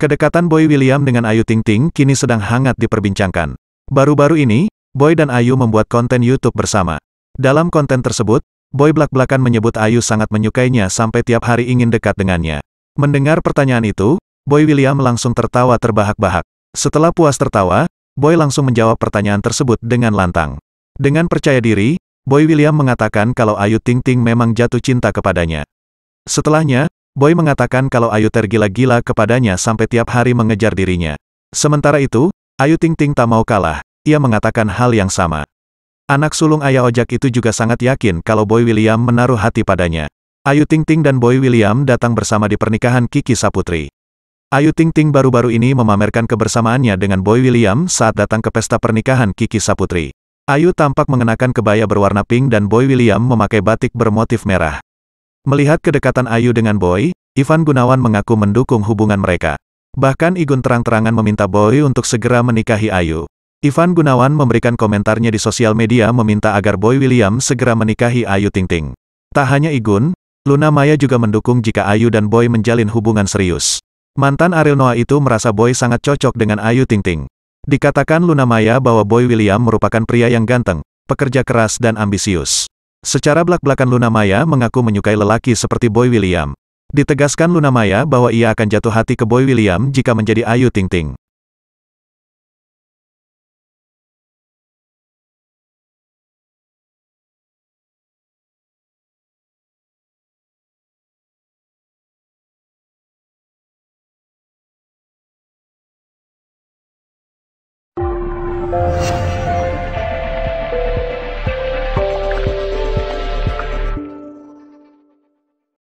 Kedekatan Boy William dengan Ayu Ting Ting kini sedang hangat diperbincangkan. Baru-baru ini, Boy dan Ayu membuat konten YouTube bersama. Dalam konten tersebut, Boy belak belakan menyebut Ayu sangat menyukainya sampai tiap hari ingin dekat dengannya. Mendengar pertanyaan itu, Boy William langsung tertawa terbahak-bahak. Setelah puas tertawa, Boy langsung menjawab pertanyaan tersebut dengan lantang. Dengan percaya diri, Boy William mengatakan kalau Ayu Ting Ting memang jatuh cinta kepadanya. Setelahnya, Boy mengatakan kalau Ayu tergila-gila kepadanya sampai tiap hari mengejar dirinya. Sementara itu, Ayu Ting Ting tak mau kalah, ia mengatakan hal yang sama. Anak sulung ayah Ojak itu juga sangat yakin kalau Boy William menaruh hati padanya. Ayu Ting Ting dan Boy William datang bersama di pernikahan Kiki Saputri. Ayu Ting Ting baru-baru ini memamerkan kebersamaannya dengan Boy William saat datang ke pesta pernikahan Kiki Saputri. Ayu tampak mengenakan kebaya berwarna pink dan Boy William memakai batik bermotif merah. Melihat kedekatan Ayu dengan Boy, Ivan Gunawan mengaku mendukung hubungan mereka. Bahkan Igun terang-terangan meminta Boy untuk segera menikahi Ayu. Ivan Gunawan memberikan komentarnya di sosial media meminta agar Boy William segera menikahi Ayu Ting Ting. Tak hanya Igun, Luna Maya juga mendukung jika Ayu dan Boy menjalin hubungan serius. Mantan Ariel Noah itu merasa Boy sangat cocok dengan Ayu Ting Ting. Dikatakan Luna Maya bahwa Boy William merupakan pria yang ganteng, pekerja keras dan ambisius. Secara belak-belakan Luna Maya mengaku menyukai lelaki seperti Boy William. Ditegaskan Luna Maya bahwa ia akan jatuh hati ke Boy William jika menjadi Ayu Ting Ting.